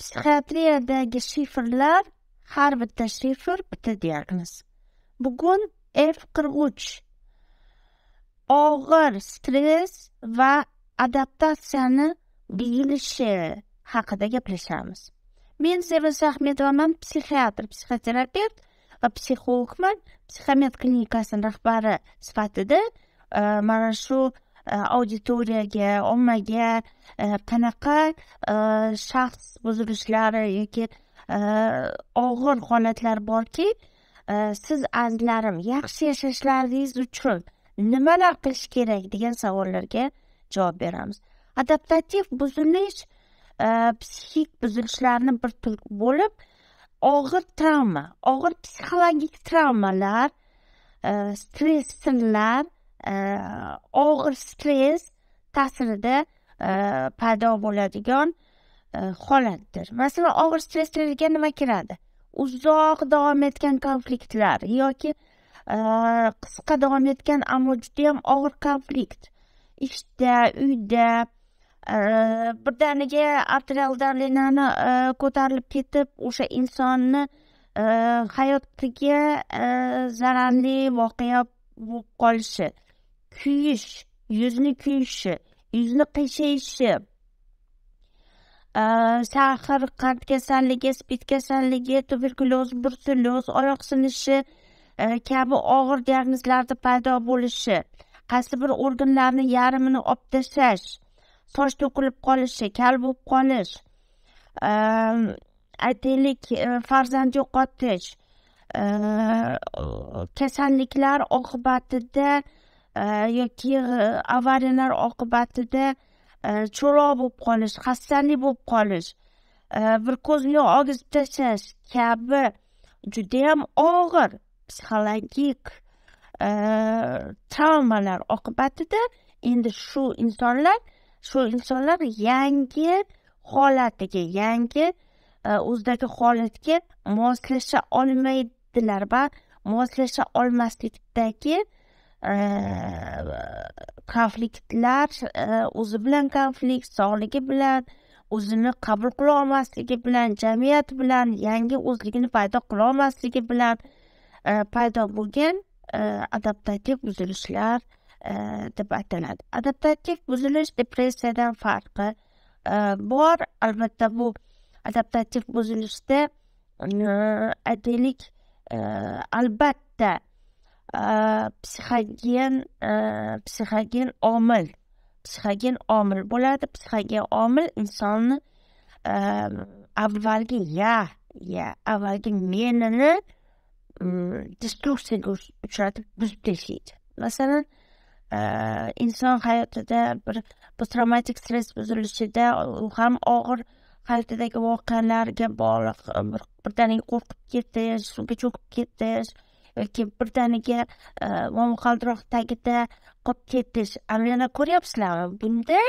Psixiatriyadagi shifrlar har bitta shifr bitta diagnoz. Bugun f qirq uch og'ir stress va adaptatsiyani bililishi haqida gaplashamiz. Men Sevaz Ahmedovaman, psixiatr, psixoterapevt va psixologman. Psixomet klinikasini rahbari sifatida e, mana shu E, auditoriyaga ommaga e, qanaqa e, shaxs buzilishlari yoki og'ir holatlar borki siz azizlarim yaxshi yashashlaringiz uchun nimalar qilish kerak degan savollarga javob beramiz adaptativ buzilish psixik buzilishlarni bir turi bo'lib og'ir travma og'ir psixologik travmalar stress sinlar Э, og'ir stress ta'sirida э, paydo bo'ladigan e, holatdir masalan og'ir stresslarga nima kiradi uzoq davom etgan konfliktlar yoki e, qisqa davom etgan ammo judayam og'ir konflikt ishda uyda e, birdaniga arterial давлениyani ko'tarilib ketib o'sha insonni hayotiga zararli voqea bo'lib qolishi kuyish yuzni kuyishi yuzni qiyshayshi sahr qand kasalligi spid kasalligi tuberkulyoz bursulyoz oyoq sinishi e, kabi og'ir diagnozlarni paydo bo'lishi qaysi bir organlarni yarmini olib tashlash soch to'kilib qolishi kal bo'lib qolish e, aytaylik e, farzand yo'qotish kasalliklar oqibatida Э, yoki э, avariyalar oqibatida э, cho'loq bo'lib qolish xastalik bo'lib qolish bir ko'zni og'izib tashlash kabi judayam og'ir psixologik travmalar oqibatida endi shu insonlar shu insonlar yangi holatiga yangi e, o'zidagi holatga moslasha olmaydilar va moslasha olmaslikdagi konfliktlar э, э, o'zi bilan konflikt sog'ligi bilan o'zini qabul qila olmasligi bilan jamiyat bilan yangi o'zligini paydo qila olmasligi bilan e, paydo bo'lgan e, adaptativ buzilishlar e, deb ataladi adaptativ buzilish depressiyadan farqi bor albatta bu adaptativ buzilishda aytaylik albatta psixogen psixogen omil psixogen omil bo'ladi psixogen omil insonni avvalgi ya ya avvalgi menini destruksiyaga uchratib buzib tashlaydi masalan inson hayotida bir posttravmatik stress buzilishida u ham og'ir hayotidagi voqealarga bog'liq birdaniga qo'rqib ketish suvga cho'kib ketish yoki birdaniga e, momaqaldiroq tagida qolib ketish mana ko'ryapsizlarmi bunda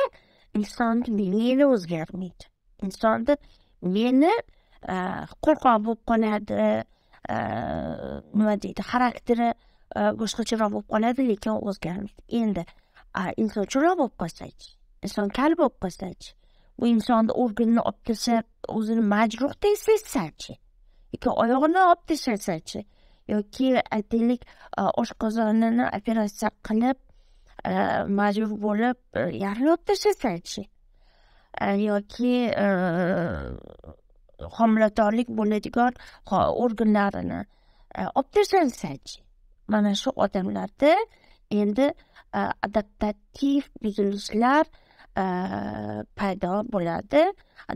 insonni meni o'zgarmaydi insonni meni e, qo'rqoq bo'lib qoladi e, nima deydi xarakteri boshqacharoq bo'lib qoladi lekin o'zgarmaydi endi inson cho'loq bo'lib qolsachi inson kal bo'lib qolsachi bu insonni organini olib kelsa o'zini majruhdek sezsachi yoki oyog'ini olib tashlasachi yoki aytaylik e, oshqozonini operatsiya qilib e, majbur bo'lib e, yaralab tashlasa yoki homiladorlik bo'ladigan organlarini olib tashlasa mana shu odamlarda endi adaptativ buzilishlar paydo bo'ladi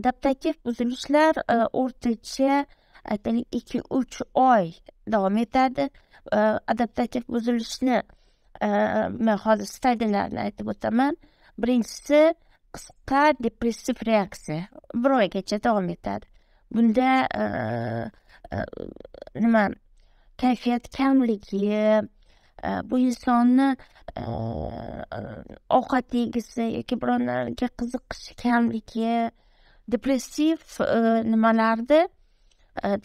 adaptativ buzilishlar o'rtacha aytaylik ikki uch oy davom etadi adaptativ buzilishni man hozir stadiyalarini aytib o'taman birinchisi qisqa depressiv reaksiya bir oygacha davom etadi bunda nima kayfiyat kamligi bu insonni ovqat yegisi yoki biror narsaga qiziqishi kamligi depressiv nimalarda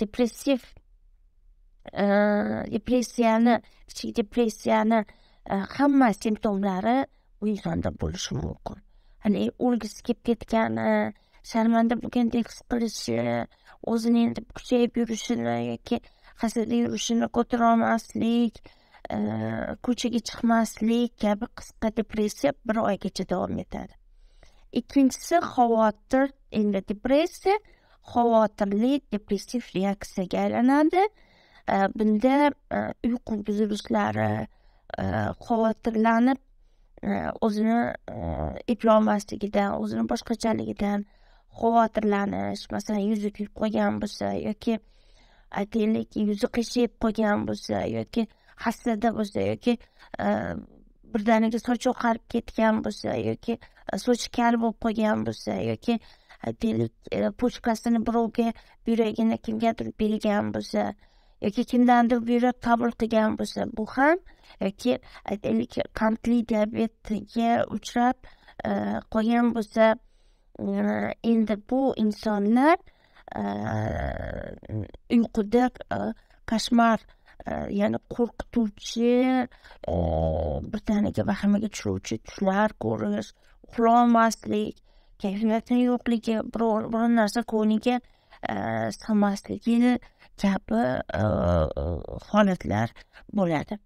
depressiv depressiyani kichik depressiyani hamma simptomlari u insonda bo'lishi mumkin ya'ni o'lgisi kelib ketgani sharmanda bo'lgandek his qilishi o'zini endi kuchayib yurishini yoki hasada yurishini ko'tarolmaslik ko'chaga chiqmaslik kabi qisqa depressiya bir oygacha davom etadi ikkinchisi xavotir endi depressiya xavotirli depressiv reaksiyaga aylanadi bunda e, uyqu buzilishlari e, xavotirlanib e, o'zini eplolmasligidan o'zini boshqachaligidan xavotirlanish masalan yuzi kuyib qolgan bo'lsa yoki aytaylik yuzi qiyshayib qolgan bo'lsa yoki hassada bo'lsa yoki birdaniga sochi oqarib ketgan bo'lsa yoki sochi kal bo'lib qolgan bo'lsa yoki aytaylik pochkasini birovga yuragini kimgadir bergan bo'lsa yoki kimdandir buyruq qabul qilgan bo'lsa bu ham yoki aytaylik qandli diabetga uchrab e, qolgan bo'lsa e, endi bu insonlar e, uyquda koshmar ya'ni qo'rqituvchi birdaniga vahimaga tushiruvchi tushlar ko'rish uxlolmaslik kayfiyatni yo'qligi biror bir narsa ko'ngliga sig'masligi kabi e, e, holatlar bo'ladi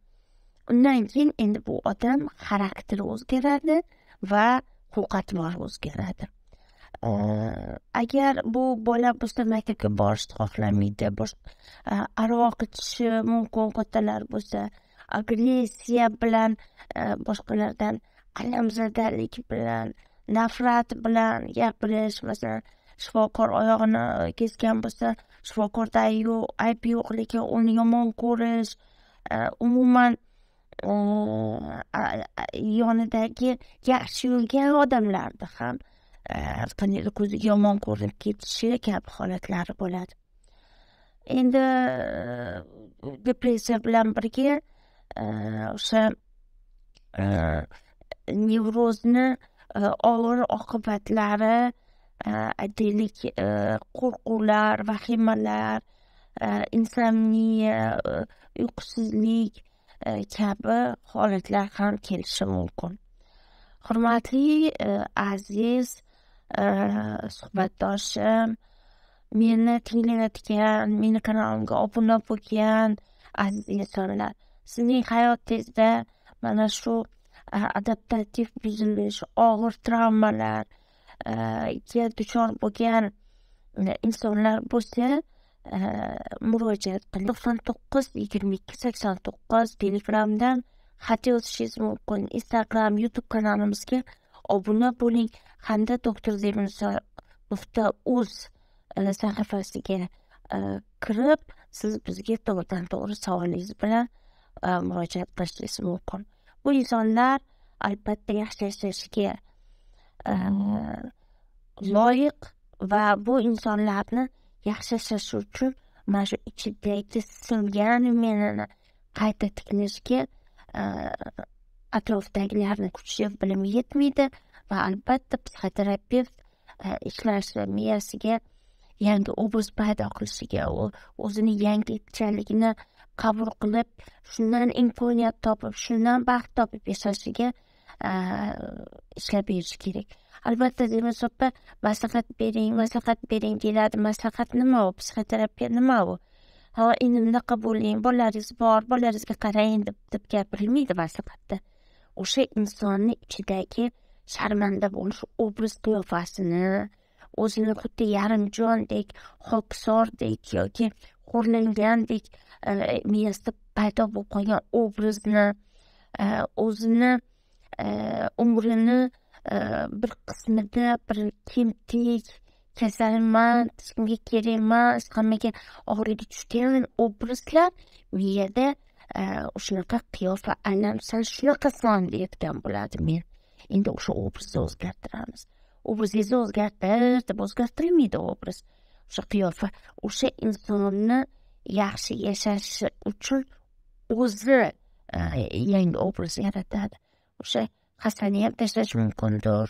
undan keyin endi bu odam xarakteri o'zgaradi va xulq o'zgaradi e, agar bu bola bo'lsa maktabga borishni xohlamaydi aroq ichishi mumkin kattalar bo'lsa agressiya bilan boshqalardan alamzadalik bilan nafrat bilan gapirish masalan shifokor oyog'ini kesgan bo'lsa shifokorda yo'q ayb yo'q lekin uni yomon ko'rish e, umuman e, yonidagi yaxshi yurgan odamlarni ham e, qandaydir ko'ziga yomon ko'rinib ketishi kabi holatlari bo'ladi endi depressiya bilan birga o'sha nevrozni og'ir oqibatlari aytaylik qo'rquvlar vahimalar insomniya uyqusizlik kabi holatlar ham kelishi mumkin hurmatli э, aziz э, suhbatdoshim meni tinglayotgan meni kanalimga obuna bo'lgan aziz insonlar sizning hayotingizda mana shu e, adaptativ buzilish og'ir travmalar ga duchor bo'lgan e, insonlar bo'lsa e, murojaat qil to'qson to'qqiz yigirma ikki sakson to'qqiz telegramdan xat yozishingiz mumkin instagram youtube kanalimizga obuna bo'ling hamda doktor zebinsa nuqta uz e, sahifasiga kirib siz bizga to'g'ridan to'g'ri savolingiz bilan murojaat qilishingiz mumkin bu insonlar albatta yaxshi yashashiga loyiq va bu insonlarni yaxshilash uchun mana shu ichidagi singan menini qayta tiklashga atrofdagilarni kuchi bilimi yetmaydi va albatta psixoterapevt ishlashi miyasiga yangi obraz paydo qilishiga u o'zini yangichaligini qabul qilib shundan imkoniyat topib shundan baxt topib yashashiga ishlab yurish kerak albatta demosoppa maslahat bering maslahat bering deyiladi maslahat nima u psixoterapiya nima u ha endi bunaqa bo'ling bolalaringiz bor bolalaringizga qarang deb deb gapirilmaydi maslahatda o'sha insonni ichidagi sharmanda bo'lish obraz qiyofasini o'zini xuddi jondek xokisordek yoki xo'rlangandek miyasida paydo bo'lib qolgan obrazni o'zini umrini e, bir qismida bir kemtik kasalman bunga kerak emas hammaga og'riydi tushgan obrazlar miyada shunaqa qiyofa aynan san shunaqasan deyotgan bo'ladi men endi o'sha obrazni o'zgartiramiz obrazingizni o'zgartir deb o'zgartirilmaydi obraz o'sha qiyofa o'sha insonni yaxshi yashashi uchun o'zi e, yangi obraz yaratadi o'sha hasani ham tashlash mumkindir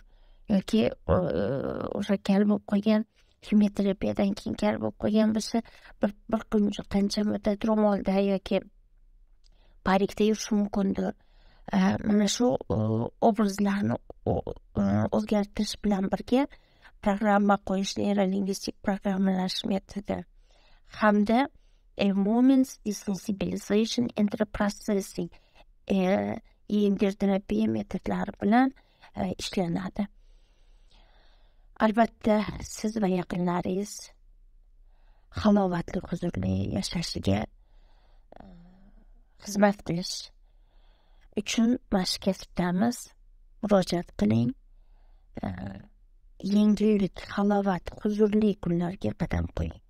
yoki e, o'sha kal bo'lib qolgan kimyoterapiyadan keyin kal bo'lib qolgan bo'lsa bir bir kun qancha muddat ro'molda yoki parikda yurishi mumkindir e, mana shu e, obrazlarni o'zgartirish bilan birga programma qo'yish neyrolingvistik programmalash metodi hamda moments desensibilization and terapiya metodlari bilan e, ishlanadi albatta siz va yaqinlaringiz halovatli huzurli yashashiga e, xizmat qilish uchun mana shu kasbdamiz murojaat qiling e, yengillik halovat huzurli kunlarga qadam qo'ying